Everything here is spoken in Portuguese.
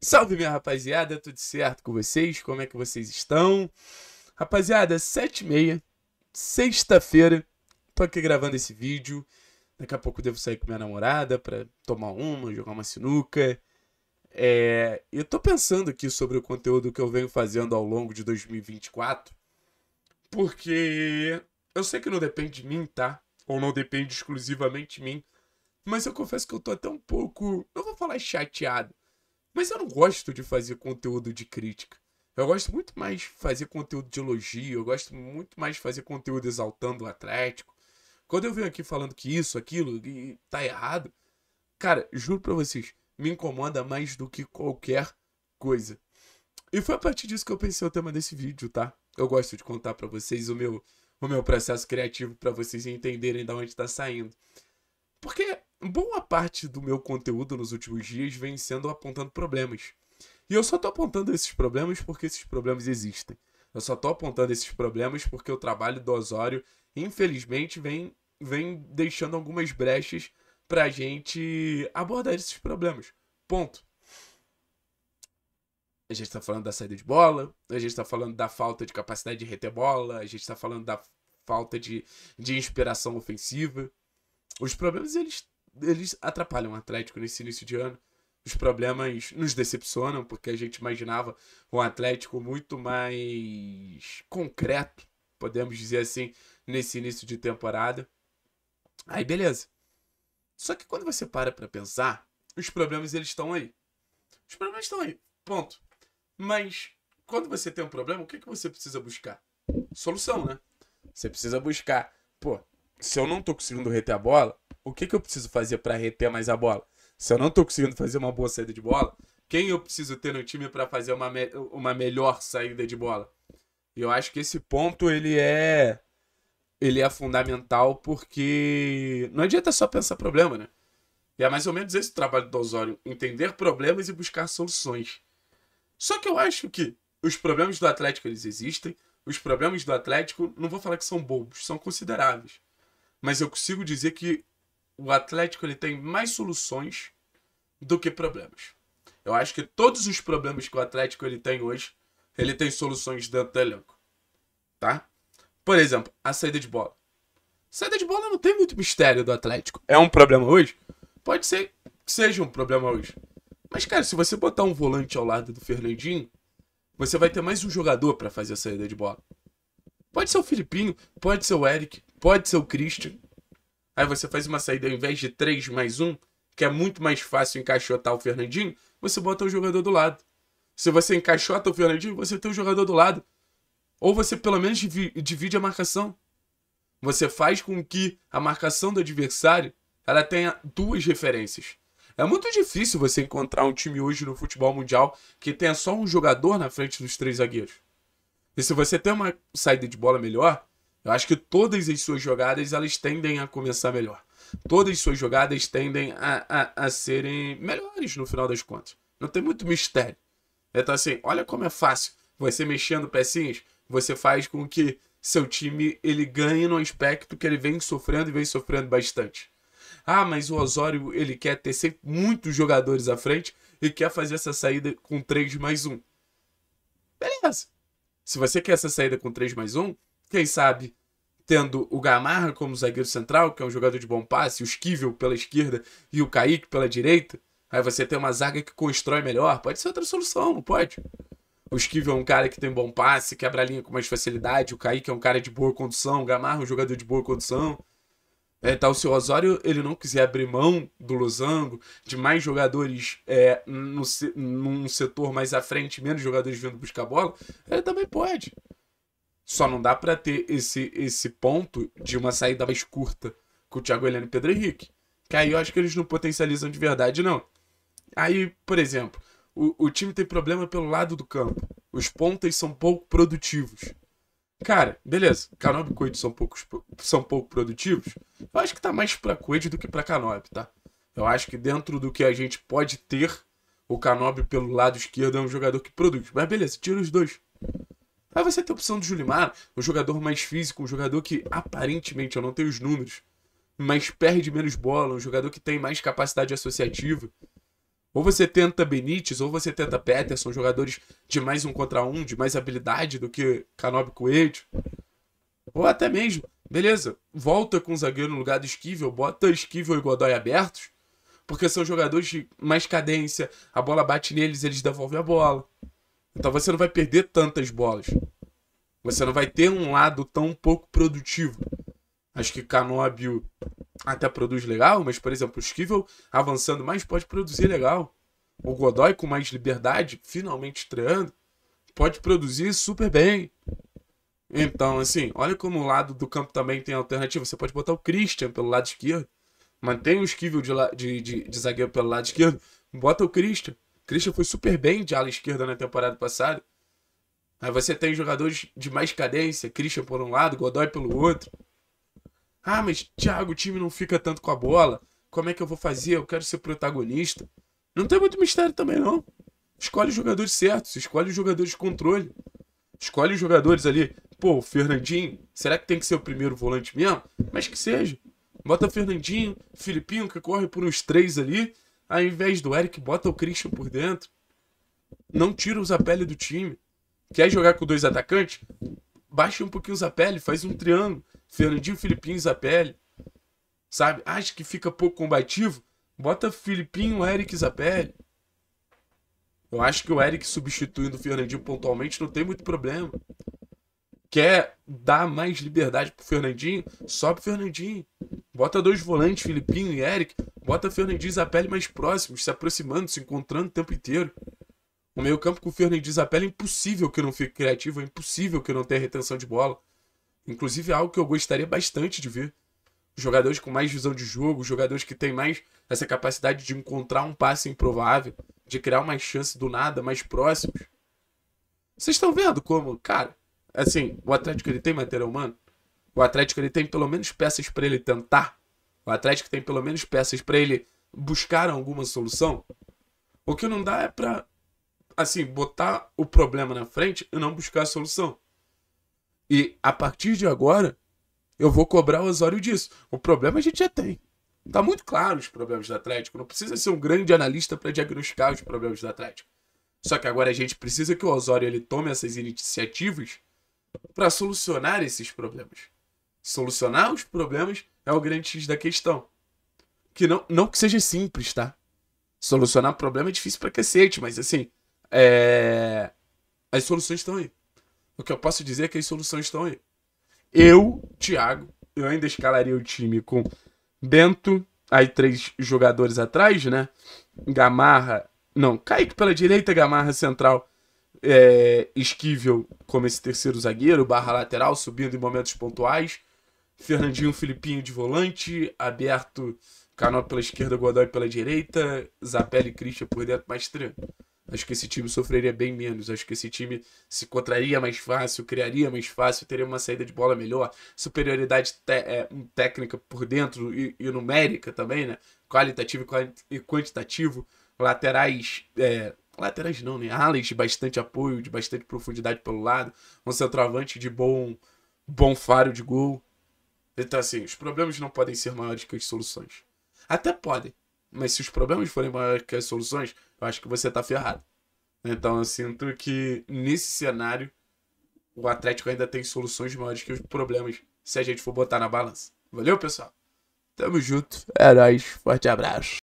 Salve, minha rapaziada, tudo certo com vocês? Como é que vocês estão? Rapaziada, 7h30, sexta-feira, tô aqui gravando esse vídeo. Daqui a pouco eu devo sair com minha namorada pra tomar uma, jogar uma sinuca. É... Eu tô pensando aqui sobre o conteúdo que eu venho fazendo ao longo de 2024, porque eu sei que não depende de mim, tá? Ou não depende exclusivamente de mim, mas eu confesso que eu tô até um pouco, não vou falar chateado, mas eu não gosto de fazer conteúdo de crítica. Eu gosto muito mais de fazer conteúdo de elogio, eu gosto muito mais de fazer conteúdo exaltando o Atlético. Quando eu venho aqui falando que isso, aquilo, e tá errado, cara, juro pra vocês, me incomoda mais do que qualquer coisa. E foi a partir disso que eu pensei o tema desse vídeo, tá? Eu gosto de contar para vocês o meu, o meu processo criativo para vocês entenderem de onde tá saindo. Porque boa parte do meu conteúdo nos últimos dias vem sendo apontando problemas. E eu só estou apontando esses problemas porque esses problemas existem. Eu só estou apontando esses problemas porque o trabalho do Osório, infelizmente, vem, vem deixando algumas brechas para a gente abordar esses problemas. Ponto. A gente está falando da saída de bola, a gente está falando da falta de capacidade de reter bola, a gente está falando da falta de, de inspiração ofensiva. Os problemas, eles eles atrapalham o Atlético nesse início de ano. Os problemas nos decepcionam, porque a gente imaginava um Atlético muito mais concreto, podemos dizer assim, nesse início de temporada. Aí beleza. Só que quando você para para pensar, os problemas eles estão aí. Os problemas estão aí. Ponto. Mas quando você tem um problema, o que, que você precisa buscar? Solução, né? Você precisa buscar. Pô, se eu não tô conseguindo reter a bola, o que, que eu preciso fazer para reter mais a bola? Se eu não estou conseguindo fazer uma boa saída de bola, quem eu preciso ter no time para fazer uma, me uma melhor saída de bola? E eu acho que esse ponto ele é ele é fundamental porque não adianta só pensar problema, né? E é mais ou menos esse o trabalho do Osório, entender problemas e buscar soluções. Só que eu acho que os problemas do Atlético eles existem, os problemas do Atlético, não vou falar que são bobos, são consideráveis. Mas eu consigo dizer que o Atlético ele tem mais soluções do que problemas. Eu acho que todos os problemas que o Atlético ele tem hoje, ele tem soluções dentro do elenco. Tá? Por exemplo, a saída de bola. Saída de bola não tem muito mistério do Atlético. É um problema hoje? Pode ser que seja um problema hoje. Mas, cara, se você botar um volante ao lado do Fernandinho, você vai ter mais um jogador para fazer a saída de bola. Pode ser o Filipinho, pode ser o Eric, pode ser o Christian. Aí você faz uma saída ao invés de 3 mais 1, que é muito mais fácil encaixotar o Fernandinho, você bota o jogador do lado. Se você encaixota o Fernandinho, você tem o jogador do lado. Ou você pelo menos divide a marcação. Você faz com que a marcação do adversário ela tenha duas referências. É muito difícil você encontrar um time hoje no futebol mundial que tenha só um jogador na frente dos três zagueiros. E se você tem uma saída de bola melhor, eu acho que todas as suas jogadas elas tendem a começar melhor. Todas as suas jogadas tendem a, a, a serem melhores no final das contas. Não tem muito mistério. Então, assim, olha como é fácil. Você mexendo pecinhas, você faz com que seu time ele ganhe no aspecto que ele vem sofrendo e vem sofrendo bastante. Ah, mas o Osório ele quer ter sempre muitos jogadores à frente e quer fazer essa saída com 3 mais 1. Beleza. Se você quer essa saída com 3 mais 1, quem sabe tendo o Gamarra como zagueiro central, que é um jogador de bom passe, o Esquivel pela esquerda e o Kaique pela direita. Aí você tem uma zaga que constrói melhor. Pode ser outra solução, não pode? O Esquivel é um cara que tem bom passe, quebra a linha com mais facilidade. O Kaique é um cara de boa condição. O Gamarra é um jogador de boa condição. É, tá, o Osório, ele não quiser abrir mão do Losango, de mais jogadores é, no, num setor mais à frente, menos jogadores vindo buscar bola, ele também pode. Só não dá para ter esse, esse ponto de uma saída mais curta com o Thiago Heleno e Pedro Henrique. Que aí eu acho que eles não potencializam de verdade, não. Aí, por exemplo, o, o time tem problema pelo lado do campo. Os pontas são pouco produtivos. Cara, beleza, Canobi e Coelho são, poucos, são pouco produtivos. Eu acho que tá mais pra Coelho do que pra Canobi, tá? Eu acho que dentro do que a gente pode ter, o Canobi pelo lado esquerdo é um jogador que produz. Mas beleza, tira os dois. Aí você tem a opção do Julimar, um jogador mais físico, um jogador que aparentemente eu não tenho os números, mas perde menos bola, um jogador que tem mais capacidade associativa. Ou você tenta Benítez, ou você tenta Peterson, jogadores de mais um contra um, de mais habilidade do que Canobi Coelho. Ou até mesmo, beleza, volta com o zagueiro no lugar do Esquivel, bota Esquivel e Godoy abertos, porque são jogadores de mais cadência, a bola bate neles, eles devolvem a bola. Então você não vai perder tantas bolas. Você não vai ter um lado tão pouco produtivo. Acho que Canóbio até produz legal, mas, por exemplo, o Esquivel avançando mais pode produzir legal. O Godoy com mais liberdade, finalmente estreando, pode produzir super bem. Então, assim, olha como o lado do campo também tem alternativa. Você pode botar o Christian pelo lado esquerdo. Mantém o Esquivel de, de, de, de zagueiro pelo lado esquerdo. Bota o Christian. Christian foi super bem de ala esquerda na temporada passada. Aí você tem jogadores de mais cadência, Christian por um lado, Godoy pelo outro. Ah, mas Thiago, o time não fica tanto com a bola. Como é que eu vou fazer? Eu quero ser protagonista. Não tem muito mistério também, não. Escolhe os jogadores certos, escolhe os jogadores de controle. Escolhe os jogadores ali. Pô, o Fernandinho, será que tem que ser o primeiro volante mesmo? Mas que seja. Bota Fernandinho, Filipinho, que corre por uns três ali ao invés do Eric, bota o Christian por dentro. Não tira os Zapelli do time. Quer jogar com dois atacantes? Baixa um pouquinho os Zapelli, faz um triângulo. Fernandinho, Filipinho, Zapelli. Sabe? Acho que fica pouco combativo? Bota Filipinho, Eric e Zapelli. Eu acho que o Eric substituindo o Fernandinho pontualmente não tem muito problema. Quer dar mais liberdade pro Fernandinho? Sobe o Fernandinho. Bota dois volantes, Filipinho e Eric. Bota Fernandes e Zapelli mais próximos, se aproximando, se encontrando o tempo inteiro. O meio-campo com o Fernandes e Zapelli é impossível que não fique criativo, é impossível que não tenha retenção de bola. Inclusive é algo que eu gostaria bastante de ver. Jogadores com mais visão de jogo, jogadores que têm mais essa capacidade de encontrar um passe improvável, de criar uma chance do nada, mais próximos. Vocês estão vendo como, cara, assim, o Atlético ele tem material humano? O Atlético ele tem pelo menos peças para ele tentar. O Atlético tem pelo menos peças para ele buscar alguma solução. O que não dá é para assim botar o problema na frente e não buscar a solução. E a partir de agora eu vou cobrar o Osório disso. O problema a gente já tem. Tá muito claro os problemas do Atlético. Não precisa ser um grande analista para diagnosticar os problemas do Atlético. Só que agora a gente precisa que o Osório ele tome essas iniciativas para solucionar esses problemas. Solucionar os problemas é o grande X da questão. Que não, não que seja simples, tá? Solucionar problema é difícil pra cacete, mas assim, é... as soluções estão aí. O que eu posso dizer é que as soluções estão aí. Eu, Thiago, eu ainda escalaria o time com Bento, aí três jogadores atrás, né? Gamarra, não, Kaique pela direita, Gamarra central, é, Esquivel como esse terceiro zagueiro, barra lateral, subindo em momentos pontuais. Fernandinho Filipinho de volante, aberto Canal pela esquerda, Godoy pela direita, Zapelli e Christian por dentro, mais treino. Acho que esse time sofreria bem menos. Acho que esse time se contraria mais fácil, criaria mais fácil, teria uma saída de bola melhor, superioridade é, técnica por dentro e, e, numérica também, né? Qualitativo e quantitativo. Laterais. É, laterais não, né? Alas de bastante apoio, de bastante profundidade pelo lado. Um centroavante de bom, bom faro de gol. Então, assim, os problemas não podem ser maiores que as soluções. Até podem, mas se os problemas forem maiores que as soluções, eu acho que você tá ferrado. Então, eu sinto que nesse cenário, o Atlético ainda tem soluções maiores que os problemas, se a gente for botar na balança. Valeu, pessoal? Tamo junto. É nóis. Forte abraço.